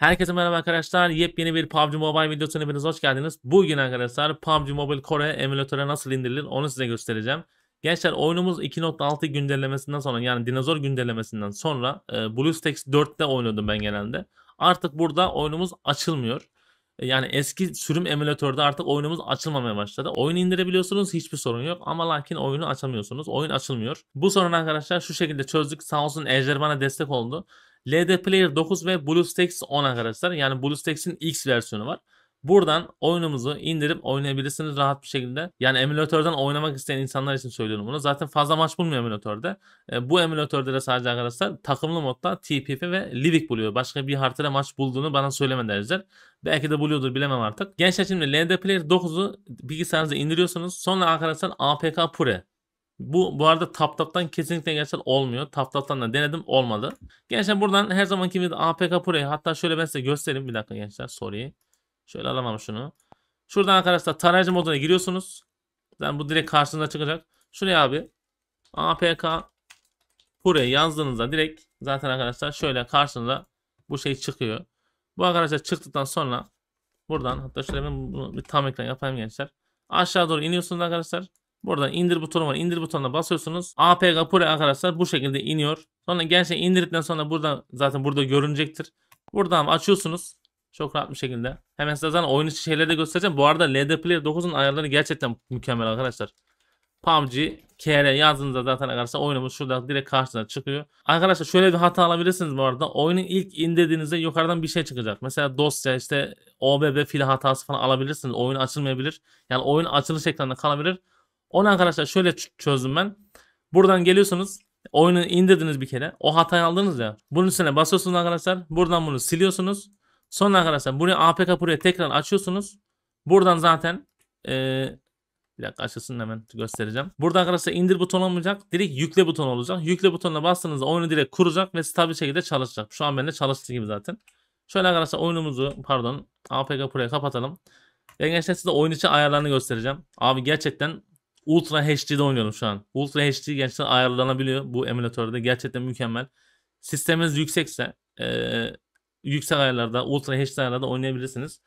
Herkese merhaba arkadaşlar. Yepyeni bir PUBG Mobile videosuna hepiniz hoş geldiniz. Bugün arkadaşlar PUBG Mobile Kore emülatöre nasıl indirilir onu size göstereceğim. Gençler oyunumuz 2.6 güncellemesinden sonra yani dinozor güncellemesinden sonra e, BlueStacks 4'te oynuyordum ben genelde. Artık burada oyunumuz açılmıyor. E, yani eski sürüm emülatörde artık oyunumuz açılmamaya başladı. Oyun indirebiliyorsunuz hiçbir sorun yok ama lakin oyunu açamıyorsunuz. Oyun açılmıyor. Bu sorunu arkadaşlar şu şekilde çözdük. Sağ olsun Ejder bana destek oldu. LD Player 9 ve BlueStacks 10 arkadaşlar. Yani BlueStacks'in X versiyonu var. Buradan oyunumuzu indirip oynayabilirsiniz rahat bir şekilde. Yani emülatörden oynamak isteyen insanlar için söylüyorum bunu. Zaten fazla maç bulmuyor emülatörde. E, bu emülatörde de sadece arkadaşlar takımlı modda TPP ve Livik buluyor. Başka bir haritada maç bulduğunu bana söylemediler. Belki de buluyordur bilemem artık. Gençler şimdi LD Player 9'u bilgisayarınıza indiriyorsunuz. Sonra arkadaşlar APK Pure bu bu arada TapTap'tan kesinlikle gerçekten olmuyor. TapTap'tan da denedim olmadı. Gençler buradan her zamanki gibi APK Pro'yu hatta şöyle ben size göstereyim bir dakika gençler sorry. Şöyle alamam şunu. Şuradan arkadaşlar tarayıcı moduna giriyorsunuz. Yani bu direkt karşınıza çıkacak. Şuraya abi APK Pro'yu yazdığınızda direkt zaten arkadaşlar şöyle karşınıza bu şey çıkıyor. Bu arkadaşlar çıktıktan sonra buradan hatta şöyle ben bunu bir tam ekran yapayım gençler. Aşağı doğru iniyorsunuz arkadaşlar. Buradan indir butonu var. İndir butonuna basıyorsunuz. A.P. Pure arkadaşlar bu şekilde iniyor. Sonra gerçekten indirdikten sonra buradan zaten burada görünecektir. Buradan açıyorsunuz. Çok rahat bir şekilde. Hemen size zaten oyun içi şeyleri de göstereceğim. Bu arada LD Player 9'un ayarları gerçekten mükemmel arkadaşlar. PUBG, KR yazdığınızda zaten arkadaşlar oyunumuz şurada direkt karşınıza çıkıyor. Arkadaşlar şöyle bir hata alabilirsiniz bu arada. Oyunu ilk indirdiğinizde yukarıdan bir şey çıkacak. Mesela dosya işte OBB fil hatası falan alabilirsiniz. Oyun açılmayabilir. Yani oyun açılış ekranında kalabilir. Onu arkadaşlar şöyle çözdüm ben. Buradan geliyorsunuz. Oyunu indirdiniz bir kere. O hatayı aldınız ya. Bunun üstüne basıyorsunuz arkadaşlar. Buradan bunu siliyorsunuz. Sonra arkadaşlar buraya APK buraya tekrar açıyorsunuz. Buradan zaten e, bir dakika açılsın hemen göstereceğim. Burada arkadaşlar indir butonu olmayacak. Direkt yükle buton olacak. Yükle butonuna bastığınızda oyunu direkt kuracak ve stabil şekilde çalışacak. Şu an bende çalıştığı gibi zaten. Şöyle arkadaşlar oyunumuzu pardon APK buraya kapatalım. Ben gençler size oyun içi ayarlarını göstereceğim. Abi gerçekten Ultra HD'de oynuyorum şu an. Ultra HD gerçekten ayarlanabiliyor bu emülatörde. Gerçekten mükemmel. Sisteminiz yüksekse e, yüksek ayarlarda, Ultra HD ayarlarda oynayabilirsiniz.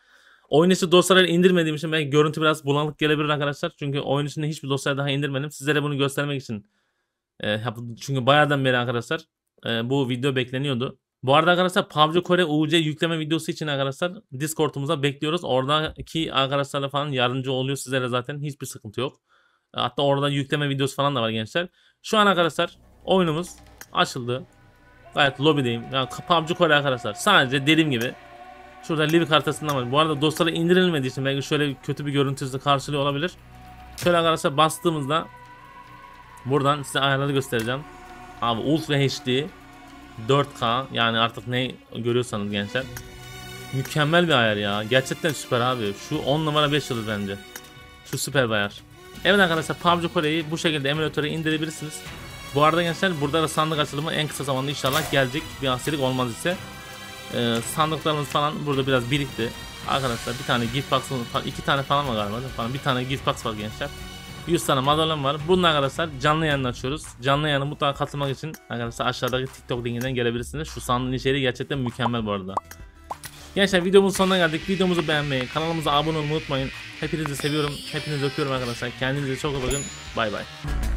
Oyun içi dosyaları indirmediğim için belki görüntü biraz bulanık gelebilir arkadaşlar. Çünkü oyun içinde hiçbir dosya daha indirmedim. Sizlere bunu göstermek için. E, çünkü bayağıdan beri arkadaşlar e, bu video bekleniyordu. Bu arada arkadaşlar PUBG Kore UC yükleme videosu için arkadaşlar Discord'umuza bekliyoruz. Oradaki arkadaşlarla falan yardımcı oluyor sizlere zaten. Hiçbir sıkıntı yok. Hatta orada yükleme videosu falan da var gençler. Şu an arkadaşlar oyunumuz açıldı. Gayet lobideyim. Yani PUBG Kore arkadaşlar. Sadece dediğim gibi şurada Livik haritasından var. Bu arada dosyaları indirilmediği için belki şöyle kötü bir görüntüsü karşılıyor olabilir. Şöyle arkadaşlar bastığımızda buradan size ayarları göstereceğim. Abi Ultra HD 4K yani artık ne görüyorsanız gençler. Mükemmel bir ayar ya. Gerçekten süper abi. Şu 10 numara 5 yıldız bence. Şu süper bir ayar. Evet arkadaşlar PUBG Kore'yi bu şekilde emülatöre indirebilirsiniz. Bu arada gençler burada da sandık açılımı en kısa zamanda inşallah gelecek. Bir aksilik olmaz ise. Ee, sandıklarımız falan burada biraz birikti. Arkadaşlar bir tane gift box, iki tane falan var galiba falan. Bir tane gift box var gençler. 100 tane madalyon var. Bunun arkadaşlar canlı yayını açıyoruz. Canlı yayını mutlaka katılmak için arkadaşlar aşağıdaki TikTok linkinden gelebilirsiniz. Şu sandığın içeriği gerçekten mükemmel bu arada. Gençler videomuzun sonuna geldik. Videomuzu beğenmeyi, kanalımıza abone olmayı unutmayın. Hepinizi seviyorum. Hepinizi öpüyorum arkadaşlar. Kendinize çok bakın. Bay bay.